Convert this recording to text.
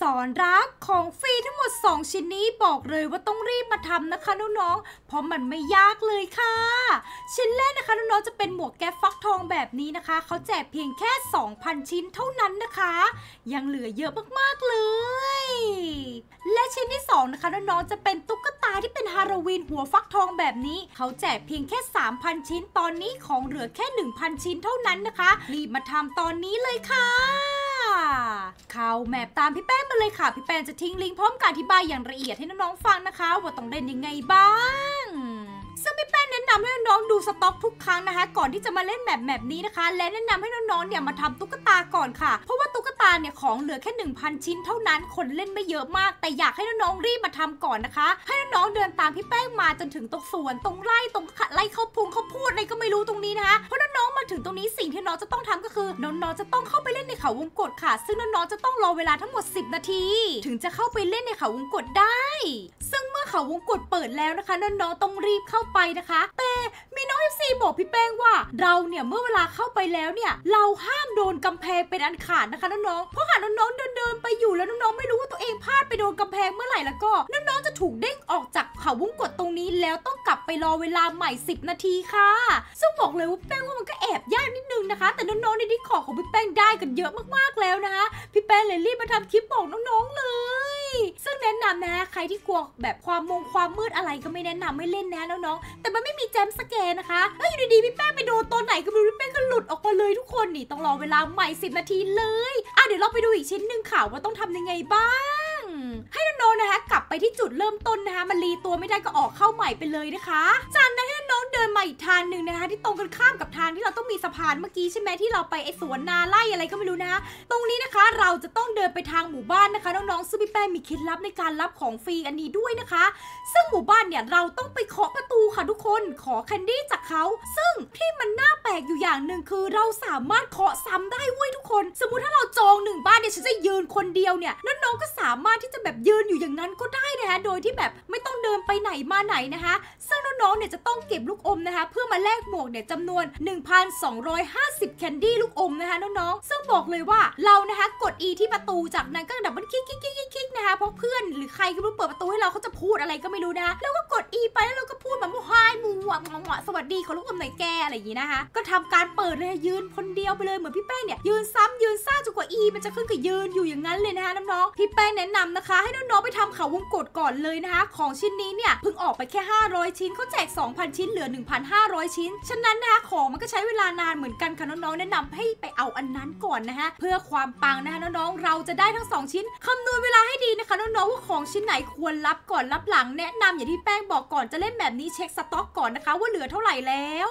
สอนรักของฟรีทั้งหมด 2 ชิ้นนี้บอกเลยว่าต้องรีบมาทำนะคะน้องๆ เพราะมันไม่ยากเลยค่ะ ชิ้นแรกนะคะน้องๆจะเป็นหมวกแก๊ฟักทองแบบนี้นะคะ เขาแจกเพียงแค่ 2,000 ชิ้นเท่านั้นนะคะ ยังเหลือเยอะมากๆเลย และชิ้นที่2นะคะน้องๆจะเป็นตุ๊กตาที่เป็นฮาโลวีนหัวฟักทองแบบนี้ เขาแจกเพียงแค่ 3,000 ชิ้นตอนนี้ของเหลือแค่1,000ชิ้นเท่านั้นนะคะรีบมาทำตอนนี้เลยค่ะเข้าแมปตามพี่แป้งมาเลยค่ะพี่แป้งจะทิ้งลิงก์พร้อมการอธิบายอย่างละเอียดให้น้องๆฟังนะคะ ว่าต้องเล่นยังไงบ้างซึ่งพี่แป้งแนะนำให้น้องๆดูสต็อกทุกครั้งนะคะ ก่อนที่จะมาเล่นแมปแบบนี้นะคะ และแนะนำให้น้องๆเนี่ยมาทำตุ๊กตาก่อนค่ะ เพราะว่าตุ๊กตาเนี่ยของเหลือแค่ 1000 ชิ้นเท่านั้นคนเล่นไม่เยอะมาก แต่อยากให้น้องๆรีบมาทำก่อนนะคะ ให้น้องๆเดินตามพี่แป้งมาจนถึงตรงสวนตรงไร่ตรงไร่ข้าวพุงข้าวพูดอะไรก็ไม่รู้ตรงนี้นะคะเพราะน้ถึงตรงนี้สิ่งที่น้องจะต้องทำก็คือน้องๆจะต้องเข้าไปเล่นในเขาวงกตค่ะ ซึ่งน้องๆจะต้องรอเวลาทั้งหมด 10 นาที ถึงจะเข้าไปเล่นในเขาวงกตได้ ซึ่งเมื่อเขาวงกตเปิดแล้วนะคะน้องๆต้องรีบเข้าไปนะคะแต่มีน้องเอฟซีบอกพี่แป้งว่าเราเนี่ยเมื่อเวลาเข้าไปแล้วเนี่ยเราห้ามโดนกำแพงเป็นอันขาดนะคะน้องๆเพราะหากน้องๆเดินไปอยู่แล้วน้องๆไม่รู้ว่าตัวเองพลาดไปโดนกำแพงเมื่อไหร่แล้วก็น้องๆจะถูกเด้งผาวุ้งกดตรงนี้แล้วต้องกลับไปรอเวลาใหม่ 10 นาทีค่ะ ซึ่งบอกเลยว่าแป้งว่ามันก็แอบยากนิดนึงนะคะ แต่น้องๆในที่ขอของพี่แป้งได้กันเยอะมากๆแล้วนะคะ พี่แป้งเลยรีบมาทำคลิปบอกน้อง ๆ เลย ซึ่งแนะนำนะ ใครที่กลัวแบบความมงความมืดอะไรก็ไม่แนะนำไม่เล่นนะน้องๆ แต่มันไม่มีแจมสแกนนะคะแล้วอยู่ดีๆพี่แป้งไปโดนตัวไหนก็ไม่รู้พี่แป้งก็หลุดออกมาเลยทุกคนนี่ต้องรอเวลาใหม่10นาทีเลย อ่ะเดี๋ยวเราไปดูอีกชิ้นหนึ่งค่ะว่าต้องทำยังไงบ้างให้นนโนนะคะกลับไปที่จุดเริ่มต้นนะคะมันรีตัวไม่ได้ก็ออกเข้าใหม่ไปเลยนะคะจานันน้องๆเดินมาอีกทางหนึ่งนะคะ ที่ตรงกันข้ามกับทางที่เราต้องมีสะพานเมื่อกี้ใช่ไหมที่เราไปไอสวนนาไล่อะไรก็ไม่รู้นะคะตรงนี้นะคะเราจะต้องเดินไปทางหมู่บ้านนะคะน้องๆซึ่งพี่แป้มีเคล็ดลับในการรับของฟรีอันนี้ด้วยนะคะ ซึ่งหมู่บ้านเนี่ยเราต้องไปเคาะประตูค่ะทุกคนขอแคนดี้จากเขาซึ่งที่มันน่าแปลกอยู่อย่างหนึ่งคือเราสามารถเคาะซ้ำได้เว้ยทุกคน สมมุติถ้าเราจองหนึ่งบ้านเนี่ยฉันจะยืนคนเดียวเนี่ยน้องๆก็สามารถที่จะแบบยืนอยู่อย่างนั้นก็ได้นะคะ โดยที่แบบไม่ต้องเดินไปไหนมาไหนนะคะซึ่งน้องๆเนี่ยจะต้องเก็บลูกอมนะคะเพื่อมาแลกหมวกเนี่ยจำนวน 1,250แคนดี้ลูกอมนะคะน้องๆ ซึ่งบอกเลยว่าเรานะคะกด E ที่ประตูจากนั้นก็ดับมบนคลิกคลิกคลิกคลิกนะคะเพราะเพื่อนหรือใครก็ไม่รู้เปิดประตูให้เราเขาจะพูดอะไรก็ไม่รู้นะคะแล้วก็กด E ไปแล้วเราก็พูดแบบว่าไฮมูหวงหังสวัสดีขอลูกอมหน่อยแกอะไรอย่างนี้นะคะ ก็ทำการเปิดเลยยืนคนเดียวไปเลยเหมือนพี่แป้งเนี่ยยืนซ้ำยืนซ่าจนกว่า E มันจะขึ้นกับยืนอยู่อย่างนั้นเลยนะคะ น้องๆ พี่แป้งแนะนำนะคะ ให้น้องๆ ไปทำเขาวงกดก่อนเลยนะคะ ของชิ้นนี้เนี่ยเพิ่งออกไปแค่ 500ชิ้นเขาแจก2,000ชิ้นเหลือ1,500ชิ้น ฉะนั้นนะคะของมันก็ใช้เวลานานเหมือนกันค่ะน้องๆแนะนำให้ไปเอาอันนั้นก่อนนะคะเพื่อความปังนะคะน้องๆเราจะได้ทั้ง 2 ชิ้น คำนวณเวลาให้ดีนะคะน้องๆว่าของชิ้นไหนควรรับก่อนรับหลัง แนะนำอย่างที่แป้งบอกก่อนจะเล่นแบบนี้เช็คสต็อกก่อนนะคะ ว่าเหลือเท่าไหร่แล้ว